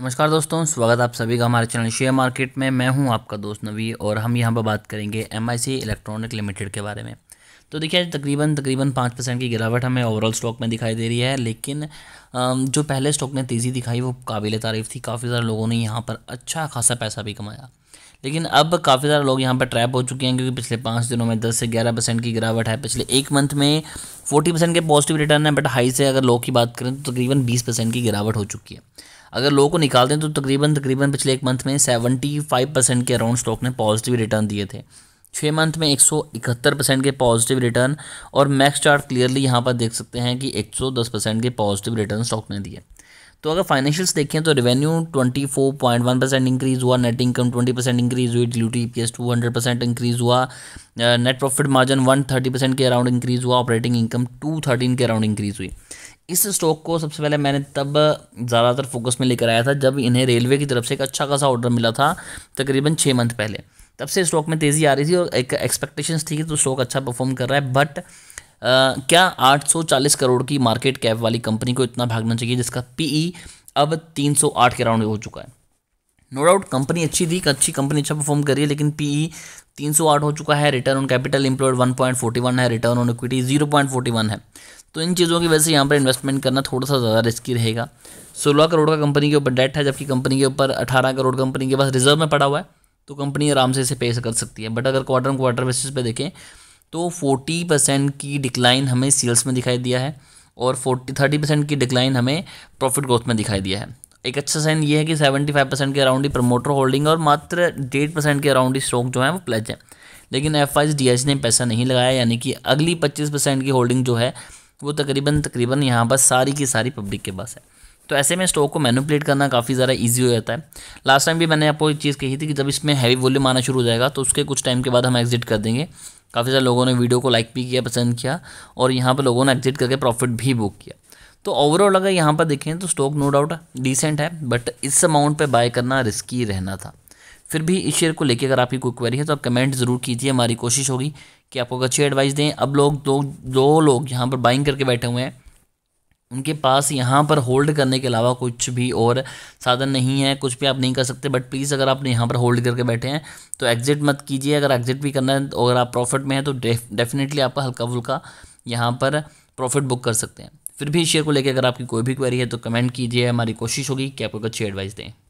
नमस्कार दोस्तों स्वागत आप सभी का हमारे चैनल शेयर मार्केट में मैं हूं आपका दोस्त नवी और हम यहां पर बात करेंगे एम इलेक्ट्रॉनिक लिमिटेड के बारे में तो देखिए तकरीबन तकरीबन पाँच परसेंट की गिरावट हमें ओवरऑल स्टॉक में दिखाई दे रही है लेकिन जो पहले स्टॉक ने तेज़ी दिखाई वो काबिल तारीफ थी काफ़ी सारे लोगों ने यहाँ पर अच्छा खासा पैसा भी कमाया लेकिन अब काफ़ी सारे लोग यहाँ पर ट्रैप हो चुके हैं क्योंकि पिछले पाँच दिनों में दस से ग्यारह परसेंट की गिरावट है पिछले एक मंथ में फोर्टी परसेंट के पॉजिटिव रिटर्न है बट हाई से अगर लो की बात करें तो तकरीबन बीस परसेंट की गिरावट हो चुकी है अगर लो को निकाल दें तो तकरीबन तकरीबन पिछले एक मंथ में सेवेंटी फाइव परसेंट के अराउंड स्टॉक ने पॉजिटिव रिटर्न दिए थे छः मंथ में एक सौ इकहत्तर परसेंट के पॉजिटिव रिटर्न और मैक्स चार्ट क्लियरली यहाँ पर देख सकते हैं कि एक सौ दस परसेंट के पॉजिटिव रिटर्न स्टॉक ने दिए तो अगर फाइनेंशियल्स देखें तो रेवेन्यू वन परसेंट इंक्रीज़ हुआ net income twenty percent increase हुई duty E P S two hundred percent increase हुआ net profit margin thirty percent के अराउंड इंक्रीज़ हुआ ऑपरेटिंग इनकम टू थर्टीन के अराउंड इंक्रीज़ हुई इस स्टॉक को सबसे पहले मैंने तब ज़्यादातर फोकस में लेकर आया था जब इन्हें रेलवे की तरफ से एक अच्छा खासा ऑर्डर मिला था तकरीबन छः मंथ पहले तब से स्टॉक में तेज़ी आ रही थी और एक एक्सपेक्टेशंस थी कि तो स्टॉक अच्छा परफॉर्म कर रहा है बट आ, क्या 840 करोड़ की मार्केट कैप वाली कंपनी को इतना भागना चाहिए जिसका पीई e अब 308 के राउंड हो चुका है नो डाउट कंपनी अच्छी थी अच्छी कंपनी अच्छा परफॉर्म कर रही है लेकिन पीई e 308 हो चुका है रिटर्न ऑन कैपिटल इंप्लॉयड 1.41 है रिटर्न ऑन इक्विटी 0.41 है तो इन चीज़ों की वजह से यहाँ पर इन्वेस्टमेंट करना थोड़ा सा ज़्यादा रिस्की रहेगा सोलह करोड़ का कंपनी के ऊपर डेट है जबकि कंपनी के ऊपर अठारह करोड़ कंपनी के पास रिजर्व में पड़ा हुआ है तो कंपनी आराम से इसे पे कर सकती है बट अगर क्वार्टर क्वार्टर बेसिस पे देखें तो फोर्टी परसेंट की डिक्लाइन हमें सेल्स में दिखाई दिया है और फोर्टी थर्टी परसेंट की डिक्लाइन हमें प्रॉफिट ग्रोथ में दिखाई दिया है एक अच्छा साइन ये है कि सेवेंटी फाइव परसेंट के अराउंड ही प्रमोटर होल्डिंग और मात्र डेढ़ परसेंट के अराउंड ही स्टॉक जो है वो प्लेज है लेकिन एफ आई ने पैसा नहीं लगाया यानी कि अगली पच्चीस परसेंट की होल्डिंग जो है वो तकरीबन तकरीबन यहाँ पर सारी की सारी पब्लिक के पास है तो ऐसे में स्टॉक को मैनुपलेट करना काफ़ी ज़्यादा इजी हो जाता है लास्ट टाइम भी मैंने आपको एक चीज़ कही थी कि जब इसमें हैवी वॉल्यूम आना शुरू हो जाएगा तो उसके कुछ टाइम के बाद हम एग्जिट कर देंगे काफ़ी सारे लोगों ने वीडियो को लाइक भी किया पसंद किया और यहाँ पर लोगों ने एग्जिट करके प्रॉफिट भी बुक किया तो ओवरऑल अगर यहाँ पर देखें तो स्टॉक नो डाउट डिसेंट है बट इस अमाउंट पर बाय करना रिस्की रहना था फिर भी इस शेयर को लेकर अगर आपकी कोई क्वेरी है तो आप कमेंट ज़रूर कीजिए हमारी कोशिश होगी कि आपको अच्छी एडवाइस दें अब लोग दो दो लोग यहाँ पर बाइंग करके बैठे हुए हैं उनके पास यहाँ पर होल्ड करने के अलावा कुछ भी और साधन नहीं है कुछ भी आप नहीं कर सकते बट प्लीज़ अगर आप यहाँ पर होल्ड करके बैठे हैं तो एग्जिट मत कीजिए अगर एग्जिट भी करना है तो अगर आप प्रॉफिट में हैं तो डेफिनेटली आप हल्का फुल्का यहाँ पर प्रॉफिट बुक कर सकते हैं फिर भी इस शेयर को लेकर अगर आपकी कोई भी क्वेरी है तो कमेंट कीजिए हमारी कोशिश होगी कि आपको अच्छी एडवाइस दें